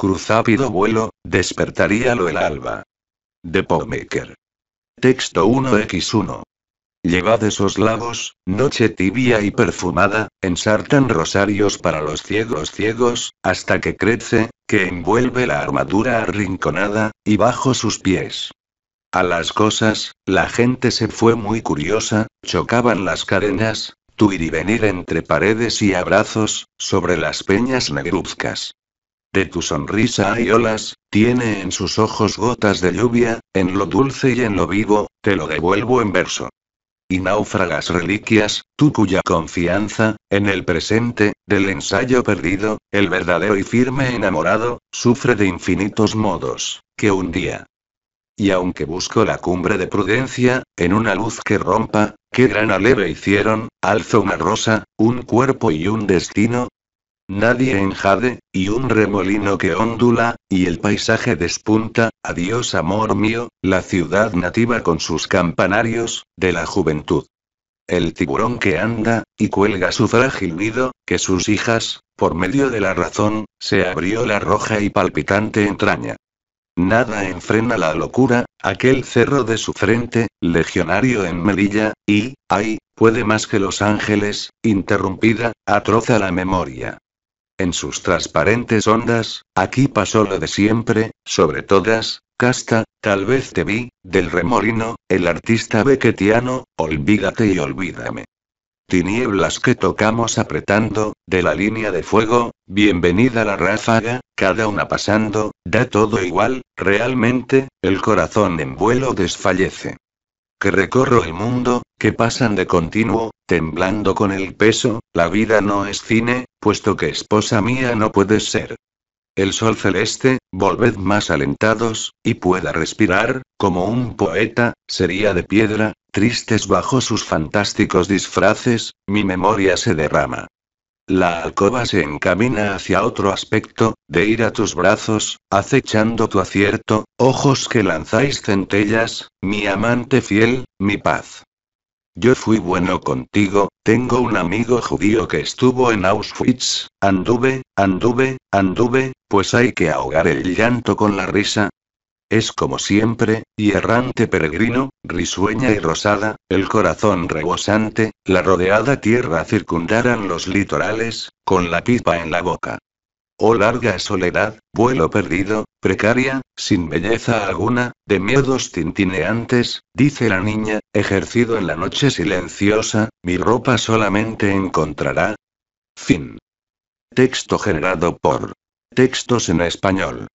Cruzápido vuelo, lo el alba. De Pomaker. Texto 1x1. Llevad esos lagos, noche tibia y perfumada, ensartan rosarios para los ciegos ciegos, hasta que crece, que envuelve la armadura arrinconada, y bajo sus pies. A las cosas, la gente se fue muy curiosa, chocaban las cadenas, tu ir y venir entre paredes y abrazos, sobre las peñas negruzcas. De tu sonrisa hay olas, tiene en sus ojos gotas de lluvia, en lo dulce y en lo vivo, te lo devuelvo en verso. Y náufragas reliquias, tú cuya confianza, en el presente, del ensayo perdido, el verdadero y firme enamorado, sufre de infinitos modos, que un día. Y aunque busco la cumbre de prudencia, en una luz que rompa, qué gran aleve hicieron, alzo una rosa, un cuerpo y un destino, nadie enjade, y un remolino que ondula, y el paisaje despunta, adiós amor mío, la ciudad nativa con sus campanarios, de la juventud. El tiburón que anda, y cuelga su frágil nido, que sus hijas, por medio de la razón, se abrió la roja y palpitante entraña. Nada enfrena la locura, aquel cerro de su frente, legionario en Melilla, y, ay, puede más que los ángeles, interrumpida, atroza la memoria. En sus transparentes ondas, aquí pasó lo de siempre, sobre todas, casta, tal vez te vi, del remolino, el artista bequetiano, olvídate y olvídame. Tinieblas que tocamos apretando, de la línea de fuego, bienvenida la ráfaga, cada una pasando, da todo igual, realmente, el corazón en vuelo desfallece. Que recorro el mundo, que pasan de continuo, temblando con el peso, la vida no es cine, puesto que esposa mía no puedes ser. El sol celeste, volved más alentados, y pueda respirar, como un poeta, sería de piedra, tristes bajo sus fantásticos disfraces, mi memoria se derrama. La alcoba se encamina hacia otro aspecto, de ir a tus brazos, acechando tu acierto, ojos que lanzáis centellas, mi amante fiel, mi paz. Yo fui bueno contigo, tengo un amigo judío que estuvo en Auschwitz, anduve, anduve, anduve, pues hay que ahogar el llanto con la risa. Es como siempre, y errante peregrino, risueña y rosada, el corazón rebosante, la rodeada tierra circundaran los litorales, con la pipa en la boca. Oh larga soledad, vuelo perdido, precaria, sin belleza alguna, de miedos tintineantes, dice la niña, ejercido en la noche silenciosa, mi ropa solamente encontrará. Fin. Texto generado por. Textos en español.